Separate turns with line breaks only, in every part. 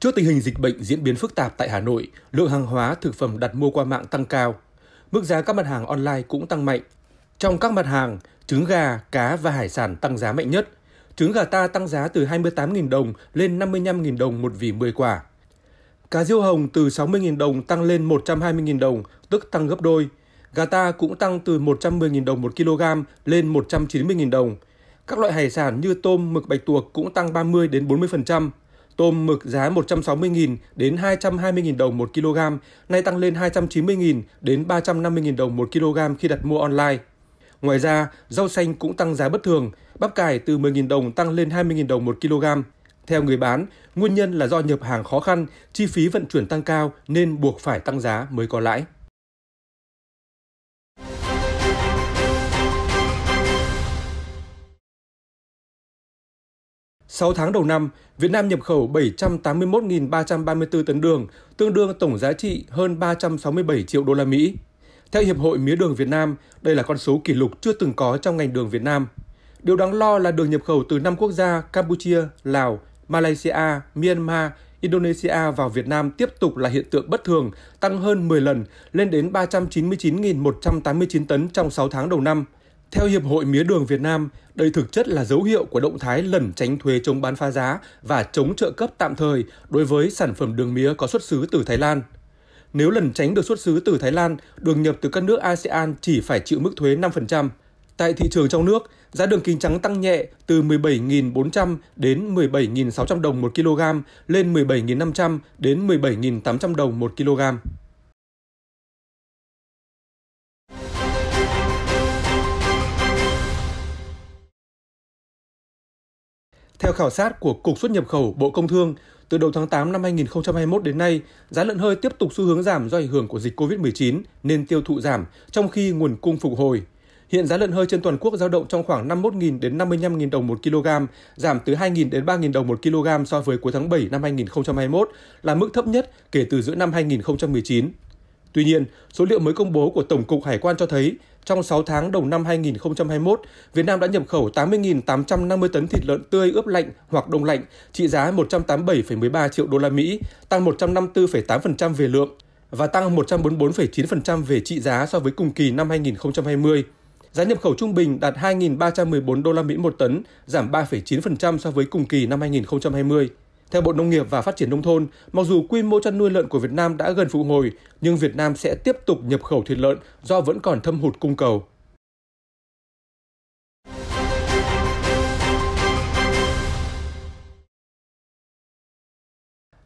Trước tình hình dịch bệnh diễn biến phức tạp tại Hà Nội, lượng hàng hóa thực phẩm đặt mua qua mạng tăng cao. Mức giá các mặt hàng online cũng tăng mạnh. Trong các mặt hàng, trứng gà, cá và hải sản tăng giá mạnh nhất. Trứng gà ta tăng giá từ 28.000 đồng lên 55.000 đồng một vỉ 10 quả. Cá diêu hồng từ 60.000 đồng tăng lên 120.000 đồng, tức tăng gấp đôi. Gà ta cũng tăng từ 110.000 đồng 1 kg lên 190.000 đồng. Các loại hải sản như tôm, mực bạch tuộc cũng tăng 30 đến 40%. Tôm mực giá 160.000 đến 220.000 đồng 1 kg, nay tăng lên 290.000 đến 350.000 đồng 1 kg khi đặt mua online. Ngoài ra, rau xanh cũng tăng giá bất thường, bắp cải từ 10.000 đồng tăng lên 20.000 đồng 1 kg. Theo người bán, nguyên nhân là do nhập hàng khó khăn, chi phí vận chuyển tăng cao nên buộc phải tăng giá mới có lãi. 6 tháng đầu năm, Việt Nam nhập khẩu 781.334 tấn đường, tương đương tổng giá trị hơn 367 triệu đô la Mỹ. Theo Hiệp hội Mía đường Việt Nam, đây là con số kỷ lục chưa từng có trong ngành đường Việt Nam. Điều đáng lo là đường nhập khẩu từ 5 quốc gia Campuchia, Lào, Malaysia, Myanmar, Indonesia vào Việt Nam tiếp tục là hiện tượng bất thường, tăng hơn 10 lần, lên đến 399.189 tấn trong 6 tháng đầu năm – theo Hiệp hội Mía đường Việt Nam, đây thực chất là dấu hiệu của động thái lẩn tránh thuế chống bán phá giá và chống trợ cấp tạm thời đối với sản phẩm đường mía có xuất xứ từ Thái Lan. Nếu lẩn tránh được xuất xứ từ Thái Lan, đường nhập từ các nước ASEAN chỉ phải chịu mức thuế 5%. Tại thị trường trong nước, giá đường kính trắng tăng nhẹ từ 17.400 đến 17.600 đồng 1 kg lên 17.500 đến 17.800 đồng 1 kg. Theo khảo sát của Cục xuất nhập khẩu Bộ Công Thương, từ đầu tháng 8 năm 2021 đến nay, giá lợn hơi tiếp tục xu hướng giảm do ảnh hưởng của dịch COVID-19 nên tiêu thụ giảm, trong khi nguồn cung phục hồi. Hiện giá lợn hơi trên toàn quốc giao động trong khoảng 51.000 đến 55.000 đồng một kg, giảm từ 2.000 đến 3.000 đồng một kg so với cuối tháng 7 năm 2021 là mức thấp nhất kể từ giữa năm 2019. Tuy nhiên, số liệu mới công bố của Tổng cục Hải quan cho thấy trong 6 tháng đầu năm 2021, Việt Nam đã nhập khẩu 80.850 tấn thịt lợn tươi ướp lạnh hoặc đông lạnh, trị giá 187,13 triệu đô la Mỹ, tăng 154,8% về lượng và tăng 144,9% về trị giá so với cùng kỳ năm 2020. Giá nhập khẩu trung bình đạt 2.314 đô la Mỹ một tấn, giảm 3,9% so với cùng kỳ năm 2020. Theo Bộ Nông nghiệp và Phát triển Nông thôn, mặc dù quy mô chăn nuôi lợn của Việt Nam đã gần phục hồi, nhưng Việt Nam sẽ tiếp tục nhập khẩu thịt lợn do vẫn còn thâm hụt cung cầu.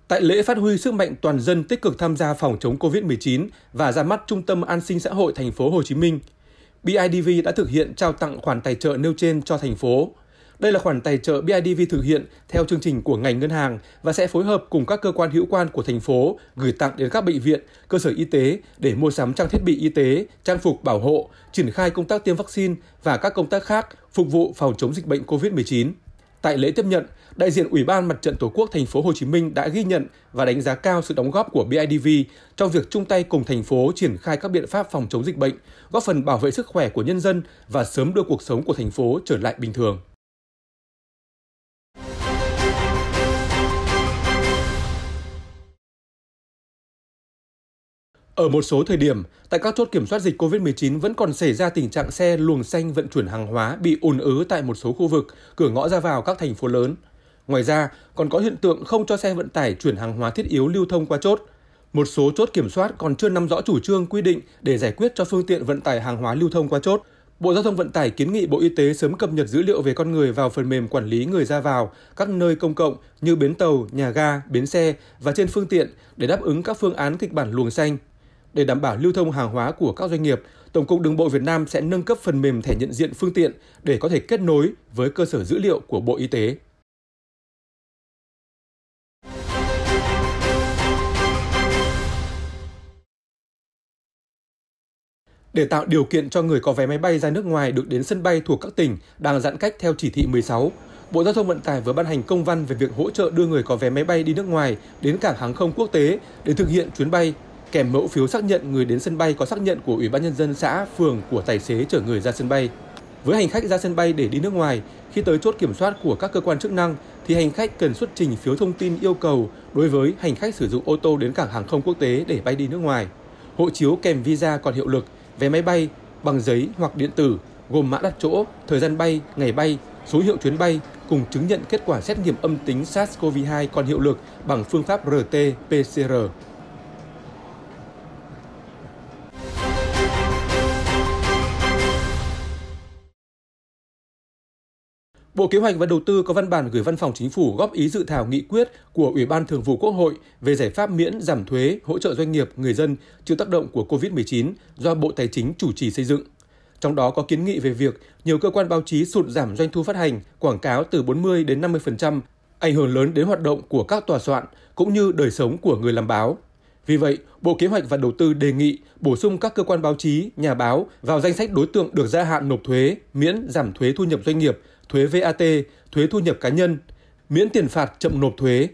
Tại lễ phát huy sức mạnh toàn dân tích cực tham gia phòng chống COVID-19 và ra mắt Trung tâm An sinh xã hội thành phố Hồ Chí Minh, BIDV đã thực hiện trao tặng khoản tài trợ nêu trên cho thành phố đây là khoản tài trợ BIDV thực hiện theo chương trình của ngành ngân hàng và sẽ phối hợp cùng các cơ quan hữu quan của thành phố gửi tặng đến các bệnh viện, cơ sở y tế để mua sắm trang thiết bị y tế, trang phục bảo hộ, triển khai công tác tiêm vaccine và các công tác khác phục vụ phòng chống dịch bệnh COVID-19. Tại lễ tiếp nhận, đại diện Ủy ban Mặt trận Tổ quốc thành phố Hồ Chí Minh đã ghi nhận và đánh giá cao sự đóng góp của BIDV trong việc chung tay cùng thành phố triển khai các biện pháp phòng chống dịch bệnh, góp phần bảo vệ sức khỏe của nhân dân và sớm đưa cuộc sống của thành phố trở lại bình thường. Ở một số thời điểm, tại các chốt kiểm soát dịch COVID-19 vẫn còn xảy ra tình trạng xe luồng xanh vận chuyển hàng hóa bị ùn ứ tại một số khu vực, cửa ngõ ra vào các thành phố lớn. Ngoài ra, còn có hiện tượng không cho xe vận tải chuyển hàng hóa thiết yếu lưu thông qua chốt. Một số chốt kiểm soát còn chưa nắm rõ chủ trương quy định để giải quyết cho phương tiện vận tải hàng hóa lưu thông qua chốt. Bộ Giao thông Vận tải kiến nghị Bộ Y tế sớm cập nhật dữ liệu về con người vào phần mềm quản lý người ra vào các nơi công cộng như bến tàu, nhà ga, bến xe và trên phương tiện để đáp ứng các phương án kịch bản luồng xanh, để đảm bảo lưu thông hàng hóa của các doanh nghiệp, Tổng cục Đường bộ Việt Nam sẽ nâng cấp phần mềm thẻ nhận diện phương tiện để có thể kết nối với cơ sở dữ liệu của Bộ Y tế. Để tạo điều kiện cho người có vé máy bay ra nước ngoài được đến sân bay thuộc các tỉnh đang giãn cách theo chỉ thị 16, Bộ Giao thông Vận tải vừa ban hành công văn về việc hỗ trợ đưa người có vé máy bay đi nước ngoài đến cảng hàng không quốc tế để thực hiện chuyến bay kèm mẫu phiếu xác nhận người đến sân bay có xác nhận của Ủy ban nhân dân xã, phường của tài xế chở người ra sân bay. Với hành khách ra sân bay để đi nước ngoài, khi tới chốt kiểm soát của các cơ quan chức năng thì hành khách cần xuất trình phiếu thông tin yêu cầu đối với hành khách sử dụng ô tô đến cảng hàng không quốc tế để bay đi nước ngoài. Hộ chiếu kèm visa còn hiệu lực, vé máy bay bằng giấy hoặc điện tử gồm mã đặt chỗ, thời gian bay, ngày bay, số hiệu chuyến bay cùng chứng nhận kết quả xét nghiệm âm tính SARS-CoV-2 còn hiệu lực bằng phương pháp RT-PCR. Bộ Kế hoạch và Đầu tư có văn bản gửi Văn phòng Chính phủ góp ý dự thảo nghị quyết của Ủy ban Thường vụ Quốc hội về giải pháp miễn giảm thuế hỗ trợ doanh nghiệp, người dân chịu tác động của COVID-19 do Bộ Tài chính chủ trì xây dựng. Trong đó có kiến nghị về việc nhiều cơ quan báo chí sụt giảm doanh thu phát hành, quảng cáo từ 40 đến 50%, ảnh hưởng lớn đến hoạt động của các tòa soạn cũng như đời sống của người làm báo. Vì vậy, Bộ Kế hoạch và Đầu tư đề nghị bổ sung các cơ quan báo chí, nhà báo vào danh sách đối tượng được gia hạn nộp thuế, miễn giảm thuế thu nhập doanh nghiệp – thuế VAT, thuế thu nhập cá nhân, miễn tiền phạt chậm nộp thuế.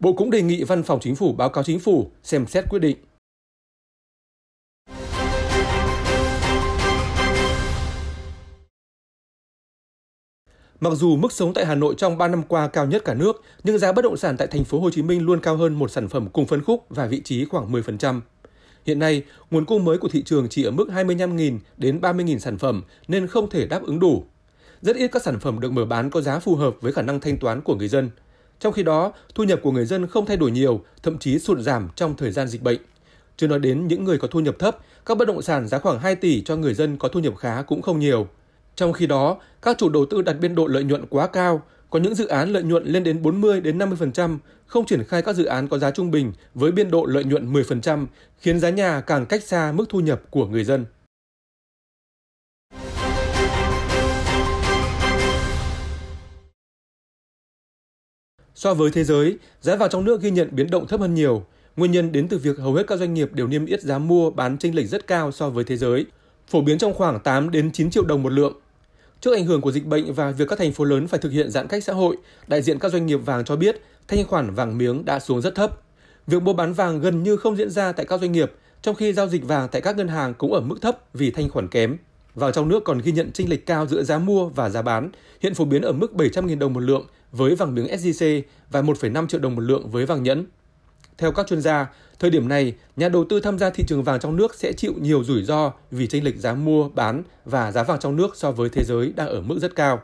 Bộ cũng đề nghị Văn phòng Chính phủ báo cáo Chính phủ xem xét quyết định. Mặc dù mức sống tại Hà Nội trong 3 năm qua cao nhất cả nước, nhưng giá bất động sản tại thành phố Hồ Chí Minh luôn cao hơn một sản phẩm cùng phân khúc và vị trí khoảng 10%. Hiện nay, nguồn cung mới của thị trường chỉ ở mức 25.000 đến 30.000 sản phẩm nên không thể đáp ứng đủ rất ít các sản phẩm được mở bán có giá phù hợp với khả năng thanh toán của người dân. Trong khi đó, thu nhập của người dân không thay đổi nhiều, thậm chí sụt giảm trong thời gian dịch bệnh. Chưa nói đến những người có thu nhập thấp, các bất động sản giá khoảng 2 tỷ cho người dân có thu nhập khá cũng không nhiều. Trong khi đó, các chủ đầu tư đặt biên độ lợi nhuận quá cao, có những dự án lợi nhuận lên đến 40 đến 50%, không triển khai các dự án có giá trung bình với biên độ lợi nhuận 10%, khiến giá nhà càng cách xa mức thu nhập của người dân. So với thế giới, giá vàng trong nước ghi nhận biến động thấp hơn nhiều. Nguyên nhân đến từ việc hầu hết các doanh nghiệp đều niêm yết giá mua bán chênh lệch rất cao so với thế giới, phổ biến trong khoảng 8 đến 9 triệu đồng một lượng. Trước ảnh hưởng của dịch bệnh và việc các thành phố lớn phải thực hiện giãn cách xã hội, đại diện các doanh nghiệp vàng cho biết thanh khoản vàng miếng đã xuống rất thấp. Việc mua bán vàng gần như không diễn ra tại các doanh nghiệp, trong khi giao dịch vàng tại các ngân hàng cũng ở mức thấp vì thanh khoản kém. Vàng trong nước còn ghi nhận chênh lệch cao giữa giá mua và giá bán, hiện phổ biến ở mức 700.000 đồng một lượng với vàng miếng SJC và 1,5 triệu đồng một lượng với vàng nhẫn. Theo các chuyên gia, thời điểm này, nhà đầu tư tham gia thị trường vàng trong nước sẽ chịu nhiều rủi ro vì chênh lệch giá mua, bán và giá vàng trong nước so với thế giới đang ở mức rất cao.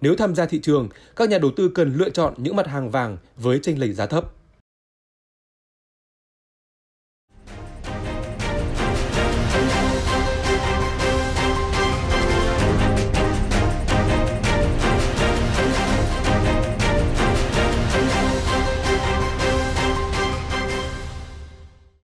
Nếu tham gia thị trường, các nhà đầu tư cần lựa chọn những mặt hàng vàng với chênh lệch giá thấp.